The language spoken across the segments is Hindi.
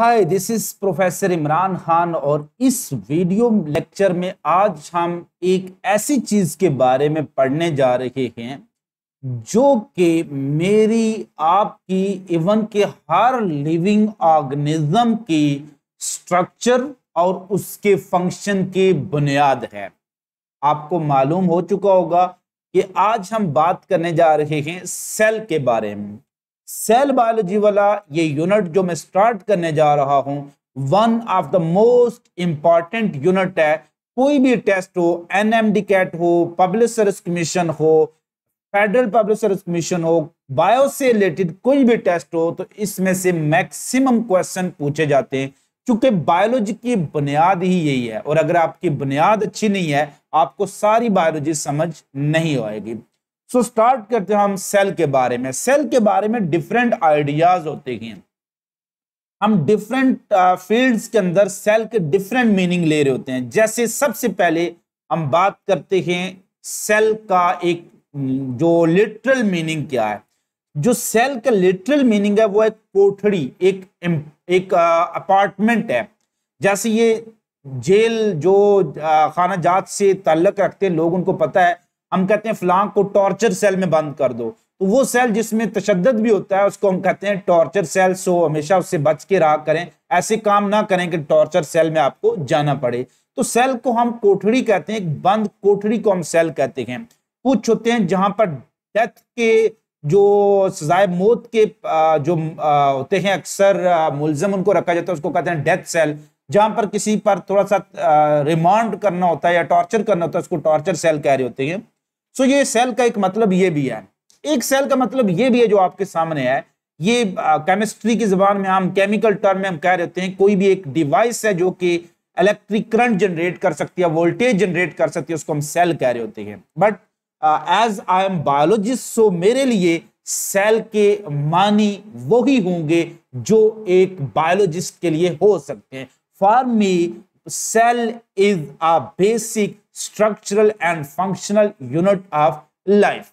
Hi this is professor Imran Khan और इस वीडियो लेक्चर में आज हम एक ऐसी चीज के बारे में पढ़ने जा रहे हैं जो कि मेरी आपकी इवन के हर लिविंग ऑर्गेनिज्म की स्ट्रक्चर और उसके फंक्शन की बुनियाद है आपको मालूम हो चुका होगा कि आज हम बात करने जा रहे हैं सेल के बारे में सेल बायोलॉजी वाला ये यूनिट जो मैं स्टार्ट करने जा रहा हूं one of the most important unit है कोई भी टेस्ट हो एन एम डी कैट हो पब्लिक सर्विस कमीशन हो फेडरल पब्लिक सर्विस कमीशन हो बायो से रिलेटेड कोई भी टेस्ट हो तो इसमें से मैक्सिमम क्वेश्चन पूछे जाते हैं क्योंकि बायोलॉजी की बुनियाद ही यही है और अगर आपकी बुनियाद अच्छी नहीं है आपको सारी बायोलॉजी समझ नहीं आएगी सो so, स्टार्ट करते हैं हम सेल के बारे में सेल के बारे में डिफरेंट आइडियाज होते हैं हम डिफरेंट फील्ड्स uh, के अंदर सेल के डिफरेंट मीनिंग ले रहे होते हैं जैसे सबसे पहले हम बात करते हैं सेल का एक जो लिटरल मीनिंग क्या है जो सेल का लिटरल मीनिंग है वो एक कोठड़ी एक एक अपार्टमेंट uh, है जैसे ये जेल जो uh, खाना जात से ताल्लुक रखते हैं लोग उनको पता है हम कहते हैं फलां को टॉर्चर सेल में बंद कर दो तो वो सेल जिसमें तशद भी होता है उसको हम कहते हैं टॉर्चर सेल सो हमेशा उससे बच के रहा करें ऐसे काम ना करें कि टॉर्चर सेल में आपको जाना पड़े तो सेल को हम कोठड़ी कहते हैं बंद कोठड़ी को हम सेल कहते हैं कुछ होते हैं जहां पर डेथ के जो सजाए मौत के जो होते हैं अक्सर मुलजम उनको रखा जाता है उसको कहते हैं डेथ सेल जहां पर किसी पर थोड़ा सा रिमांड करना होता है या टॉर्चर करना होता है उसको टॉर्चर सेल कह रहे होते हैं सो ये सेल का एक मतलब ये भी है एक सेल का मतलब ये भी है जो आपके सामने है ये केमिस्ट्री की जबान में हम केमिकल टर्म में हम कह रहे हैं कोई भी एक डिवाइस है जो कि इलेक्ट्रिक करंट जनरेट कर सकती है वोल्टेज जनरेट कर सकती है उसको हम सेल कह रहे होते हैं but as I am biologist so मेरे लिए सेल के मानी वही होंगे जो एक बायोलॉजिस्ट के लिए हो सकते हैं for me cell is a basic structural and functional unit of life.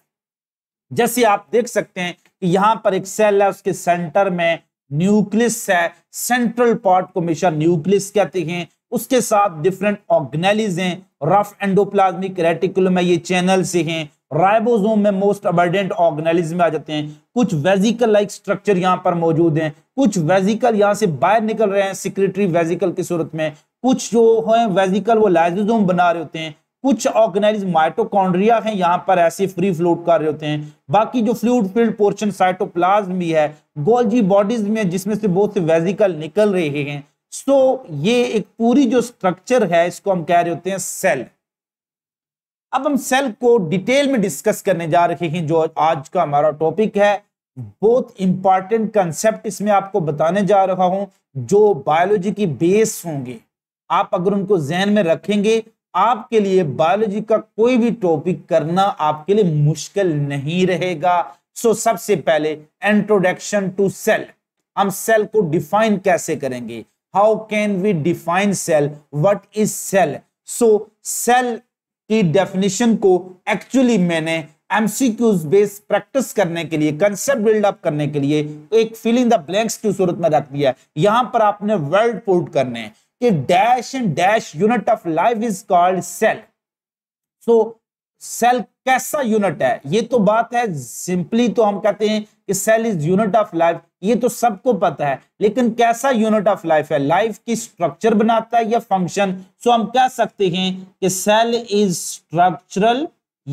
जैसे आप देख सकते हैं कि यहां पर एक सेल है उसके सेंटर में न्यूक्लियस है सेंट्रल पार्ट को हमेशा न्यूक्लियस कहते हैं उसके साथ डिफरेंट ऑर्गेनेलिज हैं रफ एंडोप्लाज्मिक रेटिकुलम में ये चैनल से हैं राइबोसोम में मोस्ट अबर्डेंट ऑर्गेनेलिज में आ जाते हैं कुछ वेजिकल लाइक स्ट्रक्चर यहां पर मौजूद हैं कुछ वेजिकल यहां से बाहर निकल रहे हैं सिक्रेटरी वेजिकल की सूरत में कुछ जो है वेजिकल वो लाइजोजोम बना रहे होते हैं कुछ ऑर्गेनाइज माइटोकॉन्ड्रिया हैं यहाँ पर ऐसे फ्री फ्लोट कर रहे होते हैं बाकी जो फ्लूड फील्ड पोर्शन साइटोप्लाज्म भी है गोल्जी बॉडीज में जिसमें से बहुत से वेजिकल निकल रहे हैं सो ये एक पूरी जो स्ट्रक्चर है इसको हम कह रहे होते हैं सेल अब हम सेल को डिटेल में डिस्कस करने जा रहे हैं जो आज का हमारा टॉपिक है बहुत इंपॉर्टेंट कंसेप्ट इसमें आपको बताने जा रहा हूं जो बायोलॉजी की बेस होंगे आप अगर उनको जहन में रखेंगे आपके लिए बायोलॉजी का कोई भी टॉपिक करना आपके लिए मुश्किल नहीं रहेगा सो so, सबसे पहले इंट्रोडक्शन टू सेल हम सेल को डिफाइन कैसे करेंगे how can we define cell what is cell so cell की डेफिनेशन को एक्चुअली मैंने एमसीक्यूज बेस प्रैक्टिस करने के लिए कंसेप्ट बिल्डअप करने के लिए एक फिलिंग द ब्लैंक्स की सूरत में रख दिया है यहां पर आपने वर्ड पोर्ट करने हैं कि dash and dash unit of life is called cell so cell कैसा यूनिट है ये तो बात है सिंपली तो हम कहते हैं कि cell is unit of life ये तो सबको पता है लेकिन कैसा यूनिट ऑफ लाइफ है लाइफ की स्ट्रक्चर बनाता है या फंक्शन सो हम कह सकते हैं कि सेल इज स्ट्रक्चरल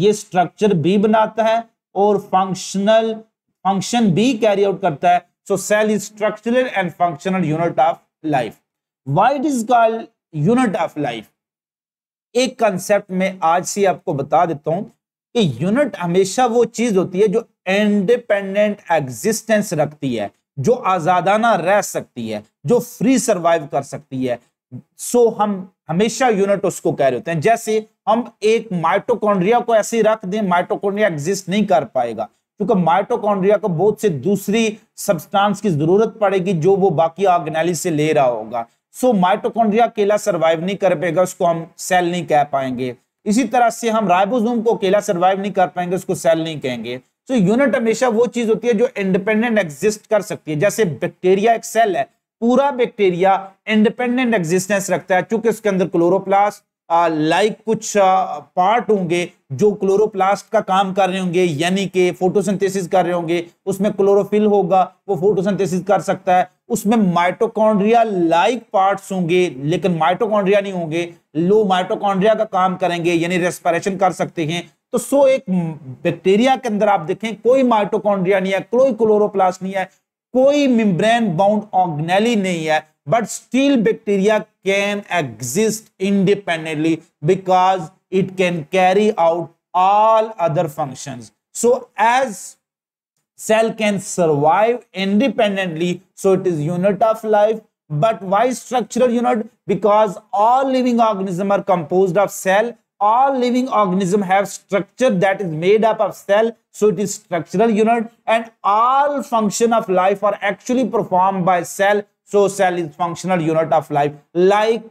ये स्ट्रक्चर भी बनाता है और फंक्शनल फंक्शन भी कैरी आउट करता है so cell is structural and functional unit of life why it is called unit of life एक कंसेप्ट में आज से आपको बता देता हूं कि यूनिट हमेशा वो चीज होती है जो इंडिपेंडेंट एग्जिस्टेंस रखती है जो आजादाना रह सकती है जो फ्री सरवाइव कर सकती है सो so, हम हमेशा यूनिट उसको कह रहे होते हैं जैसे हम एक माइटोकॉन्ड्रिया को ऐसे ही रख दें माइटोकॉन्ड्रिया एग्जिस्ट नहीं कर पाएगा क्योंकि माइटोकॉन्ड्रिया को बहुत से दूसरी सब्सटेंस की जरूरत पड़ेगी जो वो बाकी ऑर्गेनाइज से ले रहा होगा सो माइटोकॉन्ड्रिया अकेला सर्वाइव नहीं कर पाएगा उसको हम सेल नहीं कह पाएंगे इसी तरह से हम राइबोसोम को अकेला सर्वाइव नहीं कर पाएंगे उसको सेल नहीं कहेंगे सो यूनिट हमेशा वो चीज होती है जो इंडिपेंडेंट एग्जिस्ट कर सकती है जैसे बैक्टीरिया एक सेल है पूरा बैक्टीरिया इंडिपेंडेंट एग्जिस्टेंस रखता है चूंकि उसके अंदर क्लोरोप्लास्ट लाइक कुछ पार्ट होंगे जो क्लोरोप्लास्ट का काम कर रहे होंगे यानी कि फोटोसिंथेसिस कर रहे होंगे उसमें क्लोरोफिल होगा वो फोटोसिंथेसिस कर सकता है उसमें माइटोकॉन्ड्रिया लाइक पार्ट्स होंगे लेकिन माइटोकॉन्ड्रिया नहीं होंगे लो माइटोकॉन्ड्रिया का काम करेंगे यानी रेस्पिरेशन कर सकते हैं तो सो एक बैक्टीरिया के अंदर आप देखें कोई माइटोकॉन्ड्रिया नहीं है कोई क्लोरोप्लास्ट नहीं है कोई मिम्ब्रेन बाउंड ऑर्गेनेली नहीं है But still bacteria can exist independently because it can carry out all other functions. So as cell can survive independently, so it is unit of life. But why structural unit? Because all living organisms are composed of cell all living organism have structure that is made up of cell so it is structural unit and all function of life are actually performed by cell so cell is functional unit of life. Like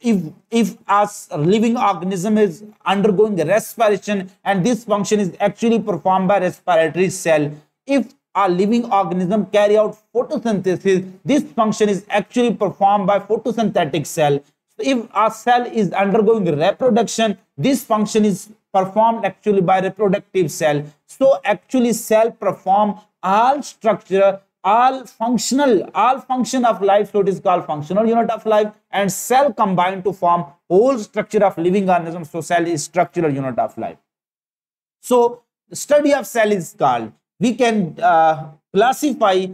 if if a living organism is undergoing respiration and this function is actually performed by respiratory cell. If a living organism carry out photosynthesis, this function is actually performed by photosynthetic cell. if a cell is undergoing reproduction, this function is performed actually by reproductive cell. So actually cell perform all structure all functional all function of life fluid is called functional unit of life and cell combine to form whole structure of living organism so cell is structural unit of life so study of cell is called we can uh, classify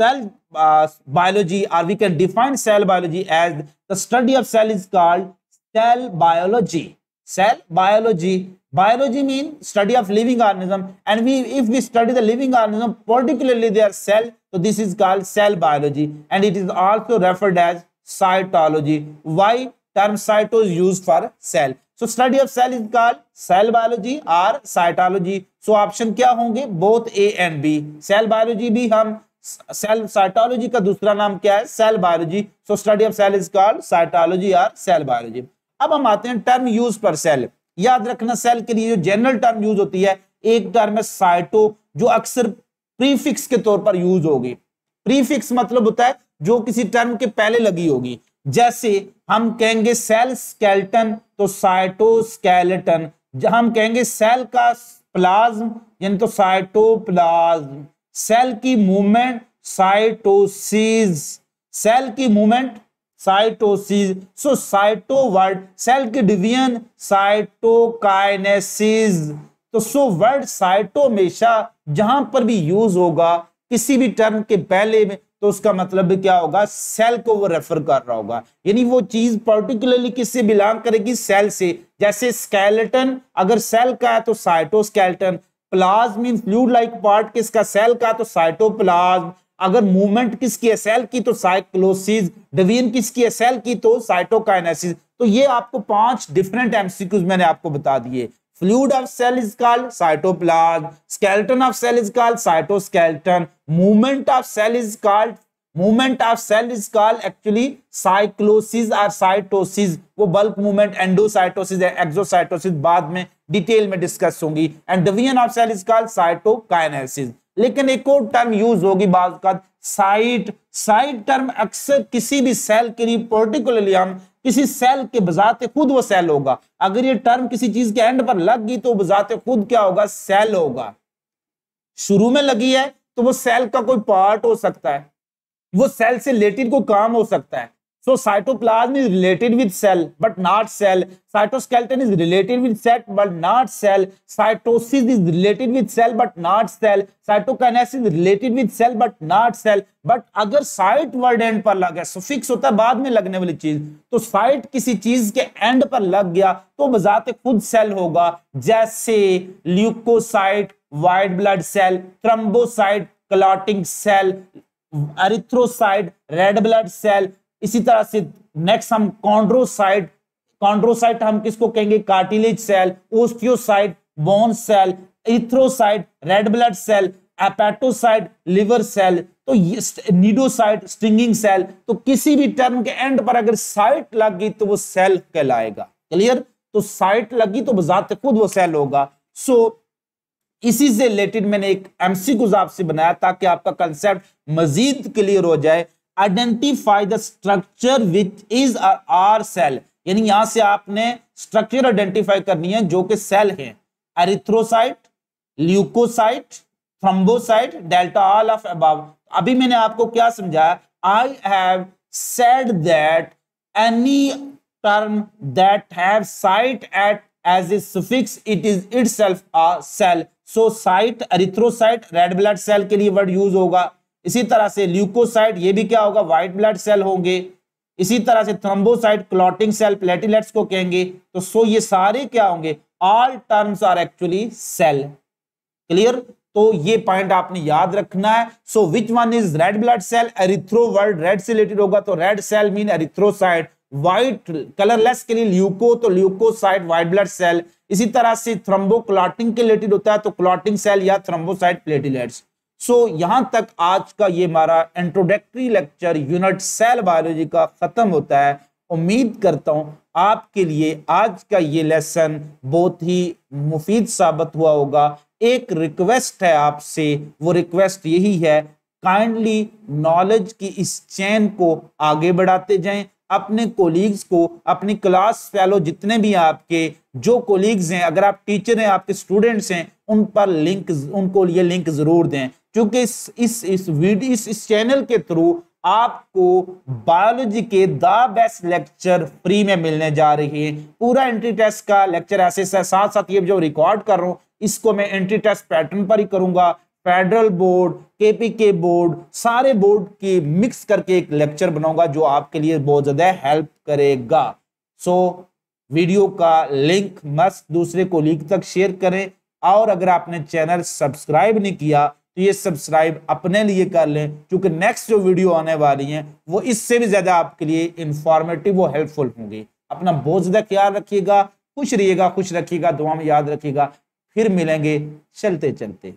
cell uh, biology or we can define cell biology as the study of cell is called cell biology cell biology biology means study of living organism and we if we study the living organism particularly their cell so this is called cell biology and it is also referred as cytology why term cyto is used for cell so study of cell is called cell biology or cytology so option kya honge both a and b cell biology bhi hum cell cytology का दूसरा नाम क्या है cell biology so study of cell is called cytology or cell biology अब हम आते हैं टर्म यूज पर सेल याद रखना सेल के लिए जो जनरल टर्म यूज होती है एक टर्म है साइटो जो अक्सर प्रीफिक्स के तौर पर यूज होगी प्रीफिक्स मतलब होता है जो किसी टर्म के पहले लगी होगी जैसे हम कहेंगे सेल स्केल्टन तो साइटोस्केलेटन हम कहेंगे सेल का प्लाज्म यानी तो प्लाज्म सेल की मूवमेंट साइटोसिस सेल की movement cytosis so cyto word cell की डिवीजन साइटोकाइनेसिस तो सो वर्ड साइटो हमेशा जहां पर भी यूज होगा किसी भी टर्म के पहले में तो उसका मतलब क्या होगा सेल को वो रेफर कर रहा होगा यानी वो चीज पर्टिकुलरली किससे बिलोंग करेगी सेल से जैसे स्केलेटन अगर सेल का है तो cytoskeleton plasm mean fluid like part किसका सेल का तो साइटोप्लाज्म अगर मूवमेंट किसकी है सेल की तो साइक्लोसिस डिवीजन किसकी है सेल की तो साइटोकाइनेसिस तो ये आपको पांच डिफरेंट एमसीक्यूज मैंने आपको बता दिए fluid of cell is called cytoplasm skeleton of cell is called cytoskeleton movement of cell is called movement of cell is call actually cyclosis और साइटोसिस वो बल्क मूवमेंट एंडोसाइटोसिस एक्सोसाइटोसिस बाद में डिटेल में डिस्कस होंगी and division of cell is call cytokinesis लेकिन एक और टर्म यूज होगी बाद का साइट साइट टर्म अक्सर किसी भी सेल के लिए पर्टिकुलरली हम किसी सेल के बजाते खुद वो सेल होगा अगर ये टर्म किसी चीज के एंड पर लग गई तो बजाते खुद क्या होगा सेल होगा शुरू में लगी है तो वो सेल का कोई पार्ट हो सकता है वो सेल से रिलेटेड को काम हो सकता है so cytoplasm is related with cell but not cell cytoskeleton is related with set but not cell cytosis is related with cell but not cell cytokinesis is related with cell but not cell but अगर साइट वर्ड एंड पर लग गया सफिक्स होता है बाद में लगने वाली चीज तो साइट किसी चीज के एंड पर लग गया तो बजाते खुद सेल होगा जैसे leukocyte white blood cell thrombocyte clotting cell erythrocyte red blood cell इसी तरह से नेक्स्ट हम कॉन्ड्रोसाइड कॉन्ड्रोसाइट हम किसको कहेंगे cartilage cell osteocyte bone cell erythrocyte red blood cell hepatocyte liver cell तो नीडोसाइड स्टिंगिंग सेल तो किसी भी टर्म के एंड पर अगर साइट लग गई तो वो सेल कहलाएगा क्लियर तो साइट लगी तो बजाते खुद वो सेल होगा सो so, इसी से रिलेटेड मैंने एक एमसीक्यूज से बनाया ताकि आपका कंसेप्ट मजीद क्लियर हो जाए identify the structure which is are cell यानी यहां से आपने स्ट्रक्चर आइडेंटिफाई करनी है जो कि सेल है erythrocyte leukocyte thrombocyte delta all of अब अभी मैंने आपको क्या समझाया I have said that any term that have cyte at as a a it is itself ah cell so cyte erythrocyte red blood cell के लिए वर्ड यूज होगा इसी तरह से ल्यूकोसाइट ये भी क्या होगा व्हाइट ब्लड सेल होंगे इसी तरह से थ्रम्बोसाइट क्लॉटिंग सेल प्लेटिलेट्स को कहेंगे तो सो ये सारे क्या होंगे all terms are actually cell clear तो ये पॉइंट आपने याद रखना है so which one is red blood cell erythro word red से रिलेटेड होगा तो red cell mean erythrocyte white colourless के लिए ल्यूको तो ल्यूकोसाइट व्हाइट ब्लड सेल इसी तरह से थ्रम्बो क्लॉटिंग के रिलेटेड होता है तो क्लॉटिंग सेल या थ्रम्बोसाइट प्लेटिलेट्स सो यहां तक आज का ये हमारा introductory lecture unit cell biology का खत्म होता है उम्मीद करता हूं आपके लिए आज का ये लेसन बहुत ही मुफीद साबित हुआ होगा एक रिक्वेस्ट है आपसे वो रिक्वेस्ट यही है काइंडली नॉलेज की इस चैन को आगे बढ़ाते जाएं अपने कोलीग्स को अपनी क्लास फैलो जितने भी आपके जो कोलीग्स हैं अगर आप टीचर हैं आपके स्टूडेंट्स हैं उन पर लिंक उनको ये लिंक ज़रूर दें क्योंकि इस इस वीडियो इस, इस चैनल के थ्रू आपको बायोलॉजी के द बेस्ट लेक्चर फ्री में मिलने जा रही है पूरा एंट्री टेस्ट का लेक्चर ऐसे साथ साथ ये जो रिकॉर्ड कर रहा हूँ इसको मैं एंट्री टेस्ट पैटर्न पर ही करूंगा फेडरल बोर्ड केपीके बोर्ड सारे बोर्ड की मिक्स करके एक लेक्चर बनाऊंगा जो आपके लिए बहुत ज्यादा हेल्प करेगा सो so, वीडियो का लिंक मस्त दूसरे को लिंक तक शेयर करें और अगर आपने चैनल सब्सक्राइब नहीं किया तो ये सब्सक्राइब अपने लिए कर लें क्योंकि नेक्स्ट जो वीडियो आने वाली है वो इससे भी ज्यादा आपके लिए इंफॉर्मेटिव और हेल्पफुल होंगी अपना बहुत ज्यादा ख्याल रखिएगा खुश रहिएगा खुश रखिएगा दुआ में याद रखिएगा फिर मिलेंगे चलते चलते